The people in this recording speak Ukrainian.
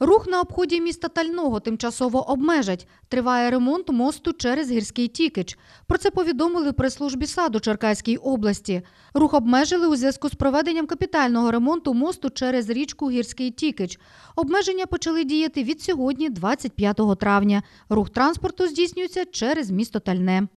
Рух на обході міста Тального тимчасово обмежать. Триває ремонт мосту через гірський тікич. Про це повідомили при службі саду Черкаській області. Рух обмежили у зв'язку з проведенням капітального ремонту мосту через річку Гірський Тікич. Обмеження почали діяти від сьогодні, 25 травня. Рух транспорту здійснюється через місто Тальне.